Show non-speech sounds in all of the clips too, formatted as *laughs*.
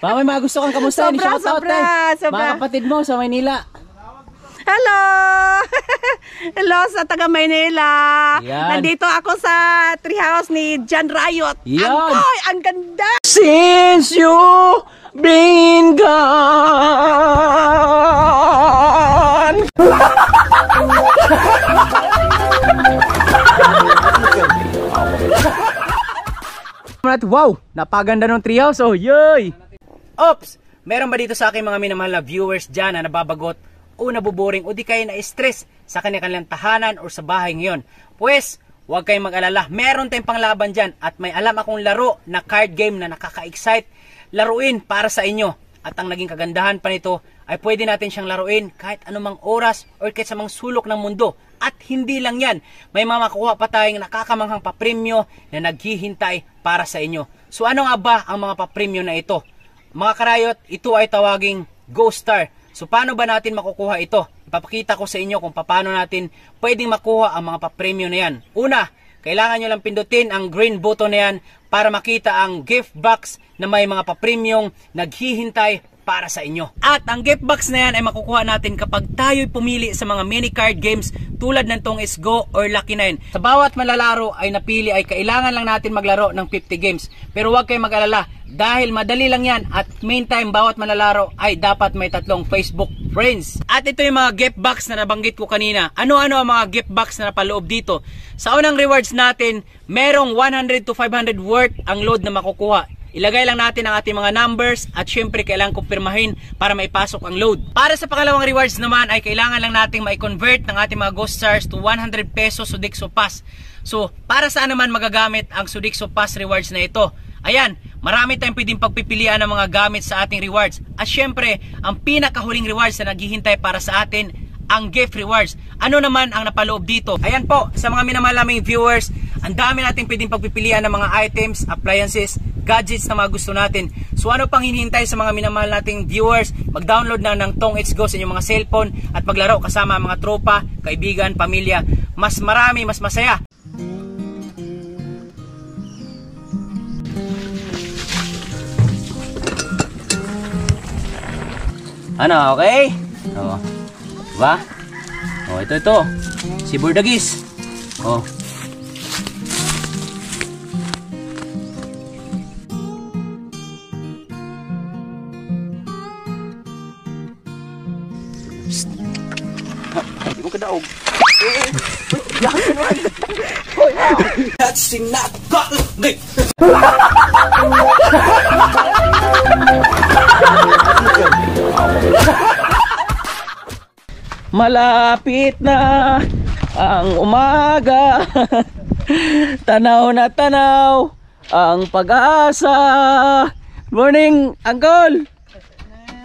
Mamay, mga gusto kang kamusta. Sobra, Shout sobra, out, eh. sobra. Mga kapatid mo sa Maynila. Hello! *laughs* Hello sa taga Maynila. Yan. Nandito ako sa tree house ni John Riot. Yan. Angkoy, ang ganda! Since you been gone. Wow, napaganda ng tree house. Oh, yay! Ops! Meron ba dito sa akin mga minamahal na viewers dyan na nababagot o nabuboring o di kayo na-stress sa kanilang tahanan o sa bahay ngayon? Pwes, huwag kayong mag-alala. Meron tayong panglaban dyan at may alam akong laro na card game na nakaka-excite laruin para sa inyo. At ang naging kagandahan pa nito ay pwede natin siyang laruin kahit anumang oras or kahit sa mga sulok ng mundo. At hindi lang yan, may mga makukuha pa tayong nakakamanghang papremyo na naghihintay para sa inyo. So ano nga ba ang mga papremyo na ito? Mga karayot, ito ay tawaging Ghost Star. So paano ba natin makukuha ito? Ipapakita ko sa inyo kung paano natin pwedeng makuha ang mga pa papremyo na yan. Una, kailangan nyo lang pindutin ang green button na yan para makita ang gift box na may mga pa papremyong naghihintay para sa inyo. At ang gift box na yan ay makukuha natin kapag tayo'y pumili sa mga mini card games tulad ng tong Go or Lucky 9. Sa bawat malalaro ay napili ay kailangan lang natin maglaro ng 50 games. Pero huwag kayong mag-alala, dahil madali lang yan at main time bawat manlalaro ay dapat may tatlong Facebook friends. At ito yung mga gift box na nabanggit ko kanina. Ano-ano ang mga gift box na napaloob dito? Sa unang rewards natin, merong 100 to 500 worth ang load na makukuha. Ilagay lang natin ang ating mga numbers at syempre kailangan kumpirmahin para maipasok ang load. Para sa pangalawang rewards naman ay kailangan lang nating mai-convert ng ating mga ghost stars to 100 pesos sudikso Pass. So, para saan naman magagamit ang sudikso Pass rewards na ito? Ayan, marami tayong pwedeng pagpipilian ng mga gamit sa ating rewards. At syempre, ang pinakahuling rewards na naghihintay para sa atin, ang gift rewards. Ano naman ang napaloob dito? Ayan po, sa mga minamalaming viewers, ang dami natin pwedeng pagpipilian ng mga items, appliances, gadgets na mga gusto natin. So ano pang hinihintay sa mga minamahal nating viewers? Mag-download na ng Tong It's Go sa inyong mga cellphone at maglaro kasama ang mga tropa, kaibigan, pamilya. Mas marami, mas masaya Ano, okay? Oo. Diba? Oh, ito, ito. Si Burdagis. Oh. Hindi mo kadaog. That's sinakal! Malapit na ang umaga *laughs* Tanaw na tanaw ang pag-asa Morning, Uncle!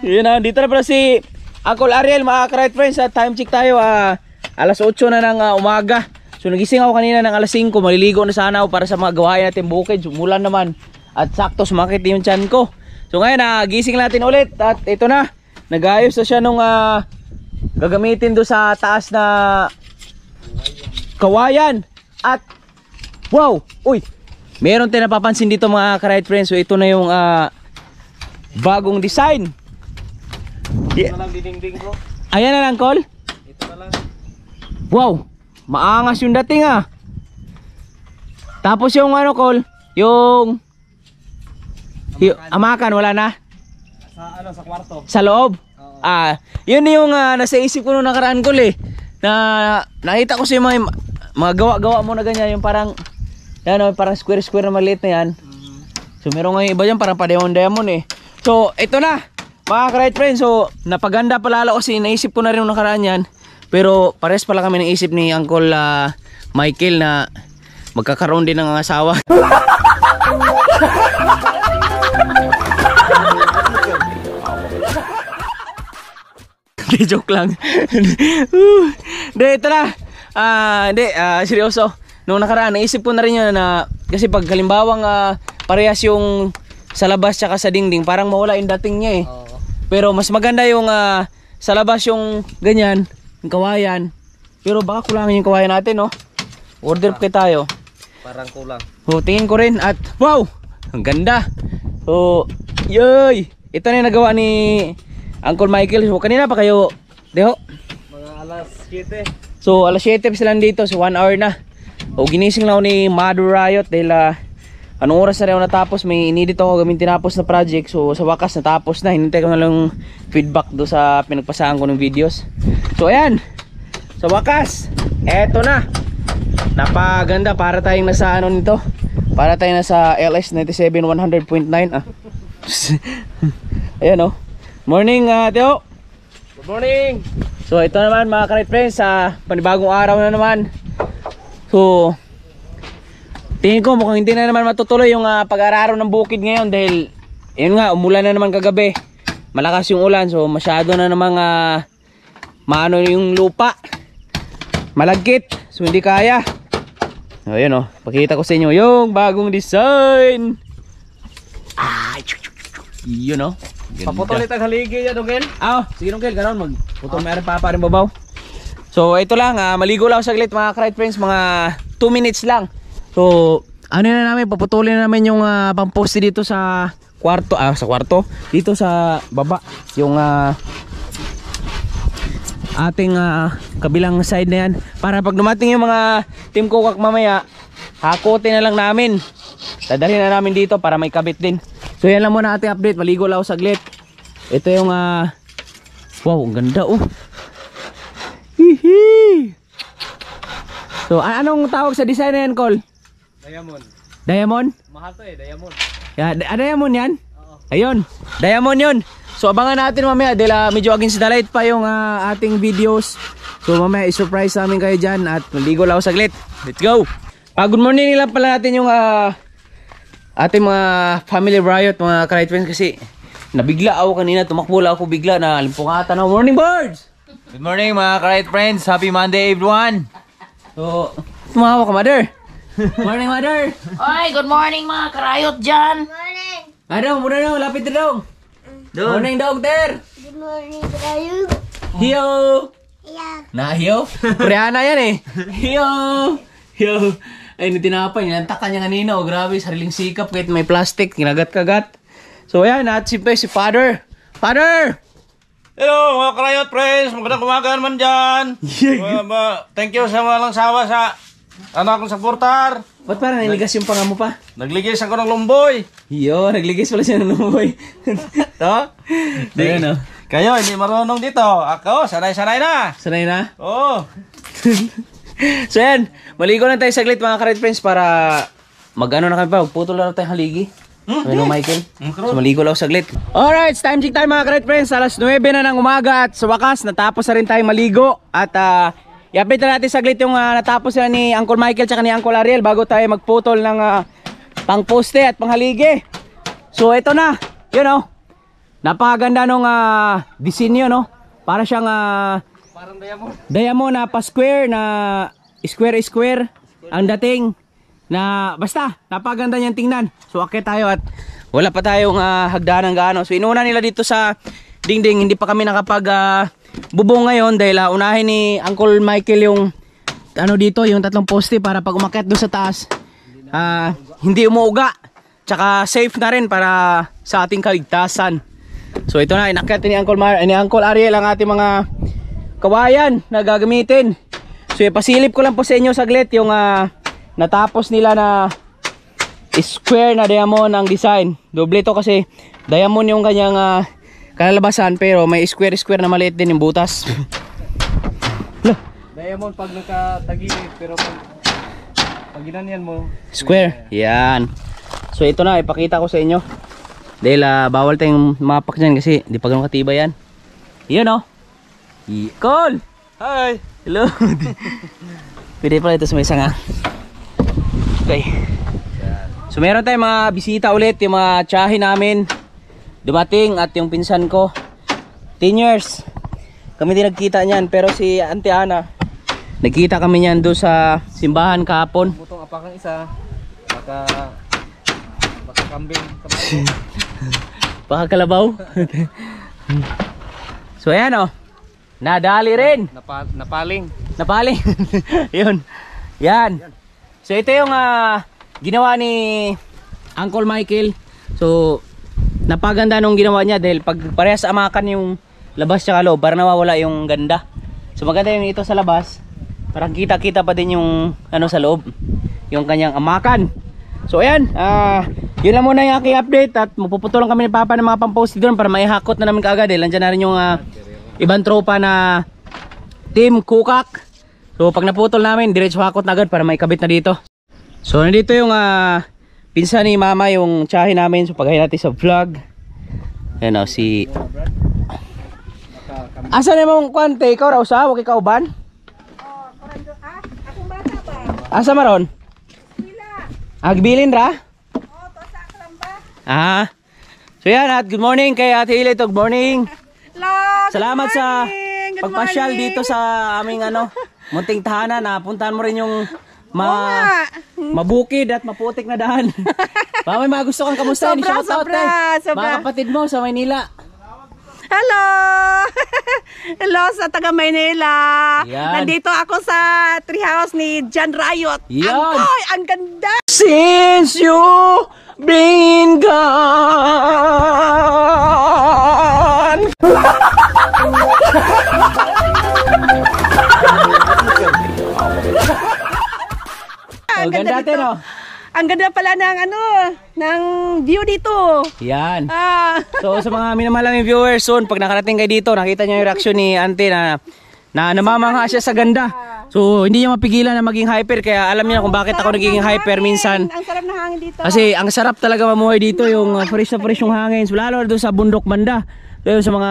Yun na, dito na pala si Uncle Ariel, mga ka friends at Time check tayo, ah, alas 8 na ng uh, umaga So nagising ako kanina ng alas 5 Maliligo na sana ako para sa mga gawain natin bukid sumulan naman At sakto sumakit yung chan ko So ngayon, ah, gising natin ulit At ito na, nagayos na siya nung uh, gagamitin do sa taas na kawayan at wow uy meron tayong napapansin dito mga karayt friends so ito na yung uh, bagong design yeah. ayan na lang call ito na lang wow maangas yung dating ah tapos yung ano call yung amakan, yung, amakan wala na sa ano sa kwarto sa loob Ah, yun yung uh, nasa isip ko nung nakaraan ko eh. Na nakita ko si mga mga gawa-gawa mo na ganyan yung parang yan o, oh, parang square-square na maliit na yan. So meron nga iba dyan parang pa-diamond-diamond eh. So ito na mga ka-right friends. So napaganda pala ako kasi naisip ko na rin nung nakaraan yan. Pero pares pala kami ng isip ni Uncle uh, Michael na magkakaroon din ng asawa. *laughs* Hindi, *laughs* joke lang. Hindi, ito na. Ah, hindi, uh, uh, seryoso. Nung nakaraan, naisip ko na rin yun na kasi pag halimbawang uh, parehas yung sa labas tsaka sa dingding, parang mawala yung dating niya eh. Oo. Pero mas maganda yung uh, sa labas yung ganyan, yung kawayan. Pero baka kulangin yung kawayan natin, no? Order pa tayo. Parang kulang. So, tingin ko rin at wow! Ang ganda! Oh, yoy! Ito na yung nagawa ni Uncle Michael, so kanina pa kayo, deho? Mga alas 7. So alas 7 pa sila dito, so 1 hour na. O ginising na ako ni Madu Riot dahil uh, anong oras na rin natapos, may inidit ako gamitin tinapos na project. So sa wakas natapos na, hinintay ko na lang feedback do sa pinagpasaan ko ng videos. So ayan, sa wakas, eto na. Napaganda para tayong nasa ano nito. Para tayong nasa LS 97 100.9 ah. *laughs* ayan oh. Morning, uh, Teo. Good morning. So, ito naman mga ka kanit friends, sa uh, panibagong araw na naman. So, tingin ko mukhang hindi na naman matutuloy yung uh, ah, pag-araro ng bukid ngayon dahil, yun nga, umulan na naman kagabi. Malakas yung ulan, so masyado na namang uh, maano yung lupa. Malagkit, so hindi kaya. So, yun oh, pakita ko sa inyo yung bagong design. Ah, yun o. Oh. Ganda. Paputol ulit ang haligi yan, Ungel. Ah, oh, sige Ungel, ganun. Magputol ah. meron pa pa rin babaw. So, ito lang. Uh, maligo lang saglit mga Cried Friends. Mga 2 minutes lang. So, ano na namin, paputulin na namin yung uh, ah, pamposte dito sa kwarto. Ah, sa kwarto? Dito sa baba. Yung uh, ating uh, kabilang side na yan. Para pag dumating yung mga team kukak mamaya, hakotin na lang namin. Dadalhin na namin dito para may kabit din. So yan lang muna ating update. Maligo lang ako saglit. Ito yung uh, wow, ang ganda oh. Hihi. So anong tawag sa design na yan, Col? Diamond. Diamond? Mahal to eh, diamond. Yeah, ah, diamond yan? Oo. Ayun, diamond yun. So abangan natin mamaya dahil uh, medyo against the light pa yung uh, ating videos. So mamaya i-surprise namin kayo dyan at maligo lang ako saglit. Let's go! Uh, good morning nila pala natin yung uh, ating mga family riot, mga karate friends kasi nabigla ako kanina, tumakbo lang ako bigla na alimpungatan ng morning birds. Good morning mga karate friends, happy Monday everyone. So, tumawa ka mother. *laughs* morning mother. Oy, good morning mga karayot dyan. Good morning. Ano, muna daw, lapit na daw. Good morning dog Good morning karayot. Hiyo. Hiyo. Na hiyo? *laughs* Koreana yan eh. Hiyo. Hiyo ay Ayun, tinapay. Nantaka niya kanina. Oh, grabe, sariling sikap kahit may plastic. Kinagat-kagat. So, ayan. At si, eh, si Father. Father! Hello, mga Krayot Friends. Magandang kumagaan man dyan. Yeah. thank you sa walang sawa sa anak kong supporter. Ba't parang niligas yung panga mo pa? Nagligis ako ng lumboy. Yo, nagligis pala siya ng lumboy. *laughs* to? Di, Ayun, oh. no? Kayo, hindi marunong dito. Ako, sanay-sanay na. Sanay na? Oo. Oh. *laughs* *laughs* so yan, maligo na tayo saglit mga ka-red friends para magano na kami pa, magputol na tayo haligi. Hmm, Hello Michael. Hmm, so maligo lang saglit. Alright, it's time check time mga ka-red friends. Alas 9 na ng umaga at sa wakas natapos na rin tayo maligo at uh, i-update na natin saglit yung uh, natapos na ni Uncle Michael at ni Uncle Ariel bago tayo magputol ng uh, pangposte at panghaligi. So ito na, you know. Napakaganda nung uh, disenyo no. Para siyang uh, Parang Diamona. *laughs* na pa square na square square, ang dating na basta napaganda niyang tingnan. So akit tayo at wala pa tayong uh, hagdanan gaano. So inuna nila dito sa dingding hindi pa kami nakapag uh, bubong ngayon dahil uh, unahin ni Uncle Michael yung ano dito yung tatlong poste para pag umakyat doon sa taas uh, hindi umuuga. Tsaka safe na rin para sa ating kaligtasan. So ito na inakyat ni Uncle Mar ni Uncle Ariel ang ating mga kawayan na gagamitin. So ipasilip eh, ko lang po sa inyo saglit yung uh, natapos nila na square na diamond ang design. Doble to kasi diamond yung kanyang uh, kalalabasan pero may square-square na maliit din yung butas. *laughs* diamond pag nakatagilid pero pag, pag ginanyan mo square. Yan. So ito na ipakita ko sa inyo. Dahil uh, bawal tayong mapak dyan kasi di pa ganun katiba yan. Yun o. Oh. Ikol! Hi! Hello! *laughs* Pwede pala ito sa may sanga. Okay. So meron tayong mga bisita ulit, yung mga tsahe namin. Dumating at yung pinsan ko. 10 years. Kami din nagkita niyan pero si Auntie Ana nagkita kami niyan doon sa simbahan kahapon. Butong apakang isa. Baka baka kambing. *laughs* baka kalabaw. *laughs* so ayan oh. Nadali rin. Napa, napaling. Napaling. *laughs* Yun. Yan. So ito yung ah, ginawa ni Uncle Michael. So napaganda nung ginawa niya dahil pag parehas amakan yung labas tsaka loob para nawawala yung ganda. So maganda yung ito sa labas. Parang kita-kita pa din yung ano sa loob. Yung kanyang amakan. So ayan, ah yun lang muna yung aking update at mapuputulan kami ni Papa ng mga pampost doon para maihakot na namin kaagad eh. Landiyan na rin yung ah, ibang tropa na Team Kukak. So pag naputol namin, diretso hakot na agad para may kabit na dito. So nandito yung uh, pinsan ni mama yung tsahe namin. So paghahin natin sa vlog. Ayan o, oh, si... Asan na mong kwante? Ikaw raw sa? Huwag ikaw ban? Oh, Asa maron? Agbilin ra? Oo, oh, to sa Ah. So yan at good morning kay Ate Ile. Good morning. *laughs* Salamat sa Good pagpasyal dito sa aming ano, munting tahanan. Napuntahan mo rin yung ma mabukid at maputik na daan. Mamay *laughs* mga gusto kang kamusta ni shout out sobra, eh. sobra. Mga kapatid mo sa Maynila. Hello! *laughs* Hello sa taga Maynila. Yan. Nandito ako sa tree house ni John Riot. Yan. Ang, ang ganda! Since you been gone. ang ganda, ganda dito. No? Ang ganda pala ng ano, ng view dito. Yan. Ah. so sa mga minamalaming viewers soon, pag nakarating kayo dito, nakita niyo yung reaction ni Auntie na na namamangha siya sa ganda. So, hindi niya mapigilan na maging hyper kaya alam niya oh, kung bakit ako nagiging hyper hangin. minsan. Ang sarap ng hangin dito. Kasi ang sarap talaga mamuhay dito yung uh, fresh na fresh yung hangin. So, lalo doon sa bundok banda. Doon sa mga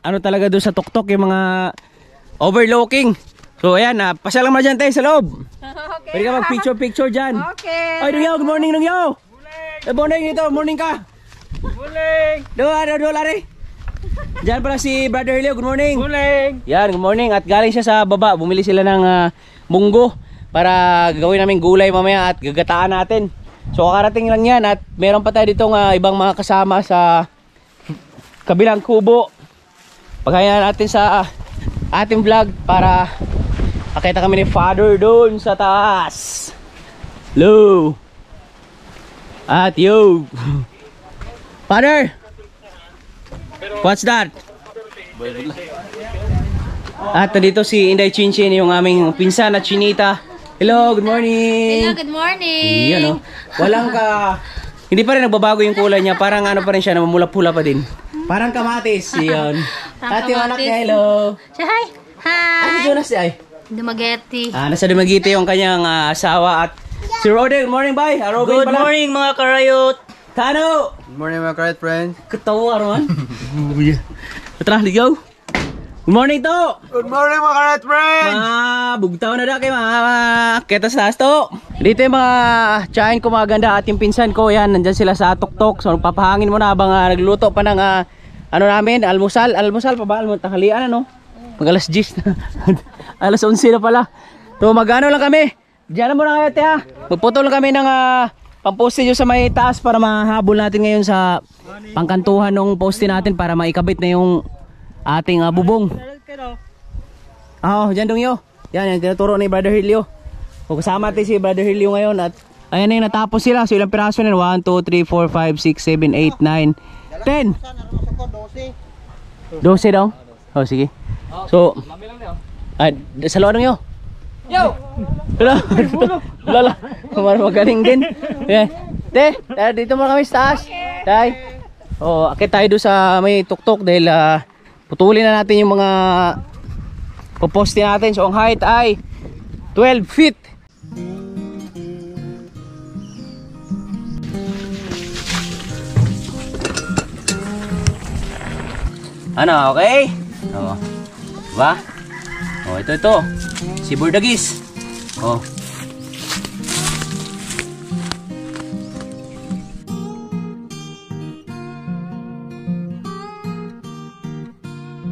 ano talaga doon sa tuktok yung mga overlooking. So, ayan, uh, ah, pasalam na dyan tayo sa loob. *laughs* Okay. Pwede ka mag-picture-picture dyan. Okay. Ay, Nungyaw, good morning, Nungyaw. Good morning. Good eh, morning dito, morning ka. Good morning. Doon, doon, doon, Diyan pala si Brother Helio. Good morning. Good morning. Yan, good morning. At galing siya sa baba. Bumili sila ng uh, munggo para gawin namin gulay mamaya at gagataan natin. So kakarating lang yan at meron pa tayo ditong uh, ibang mga kasama sa kabilang kubo. Paghayan natin sa uh, ating vlog para makita kami ni Father doon sa taas. Hello. At yo. *laughs* Father! What's that? At dito si Inday Chinchin, yung aming pinsan at Chinita. Hello, good morning. Hello, good morning. Yan, no? Oh. Walang ka... *laughs* Hindi pa rin nagbabago yung kulay niya. Parang ano pa rin siya, namumula-pula pa din. Parang kamatis. *laughs* Yan. Parang yung anak niya, hello. Say hi. Hi. Ano Jonas si Ay? Dumaguete. Ah, nasa Dumaguete yung kanyang uh, asawa at Si Rodel, good morning, bye. Arobin good morning mga karayot. Tano! Good morning mga correct friends. Katawa naman. Buya. *laughs* Tara, ligaw. Good morning to! Good morning mga correct friends! Mga bugtaw na daki mga ketas sa to. Dito yung mga chain ko mga ganda ating pinsan ko. Yan, nandyan sila sa tuktok. So papahangin mo na habang uh, nagluto pa ng uh, ano namin, almusal. Almusal pa ba? Almusal, tanghalian ano? Mag alas 10 na. *laughs* alas 11 na pala. So mag ano lang kami. Diyan na muna kayo te ha. Magputol kami ng uh, Pamposte nyo sa may taas para mahabol natin ngayon sa pangkantuhan ng poste natin para maikabit na yung ating uh, bubong. Oo, oh, dyan dong yo. Yan, yan, tinuturo ni Brother Helio. O kasama natin si Brother Helio ngayon at ayan na yung natapos sila. So ilang piraso na 1, 2, 3, 4, 5, 6, 7, 8, 9, 10. 12 daw? Oh, sige. So, ay, sa loob nyo. Yo! Lala, kumara magaling din. Yeah. Te, tara dito muna kami sa taas. Tay. Oh, akit tayo do sa may tuktok dahil uh, putulin na natin yung mga poposte natin. So ang height ay 12 feet. Ano, okay? Oo. Oh. Diba? Oh, ito, ito. Si Burdagis. Oh.